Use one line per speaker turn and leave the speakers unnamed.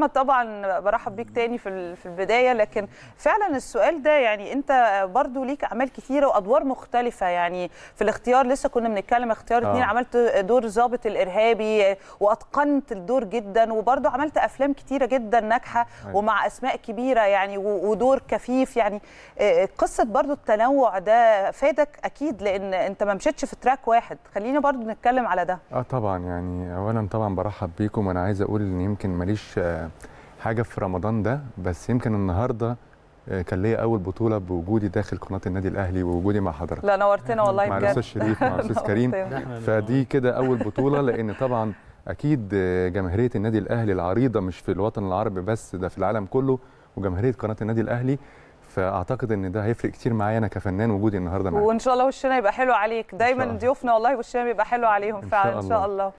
احمد طبعا برحب بيك تاني في في البدايه لكن فعلا السؤال ده يعني انت برضو ليك اعمال كثيره وادوار مختلفه يعني في الاختيار لسه كنا بنتكلم اختيار اتنين آه. عملت دور ضابط الارهابي واتقنت الدور جدا وبرضو عملت افلام كثيره جدا ناجحه آه. ومع اسماء كبيره يعني ودور كفيف يعني آه، آه، قصه برضو التنوع ده فادك اكيد لان انت ما مشيتش في تراك واحد خلينا برضو نتكلم على ده
اه طبعا يعني اولا طبعا برحب بيكم وانا عايز اقول ان يمكن ماليش حاجه في رمضان ده بس يمكن النهارده آه، كان ليا اول بطوله بوجودي داخل قناه النادي الاهلي ووجودي مع حضرتك لا
نورتنا والله بجد مع الاستاذ شريف مع الاستاذ كريم فدي
كده اول بطوله لان طبعا اكيد آه، جماهيريه النادي الاهلي العريضه مش في الوطن العربي بس ده في العالم كله وجماهيريه قناه النادي الاهلي فاعتقد ان ده هيفرق كتير معايا انا كفنان وجودي النهارده معاك
وان شاء الله وشنا يبقى حلو عليك دايما ضيوفنا والله وشنا بيبقى حلو عليهم فعلا ان شاء الله, إن شاء الله.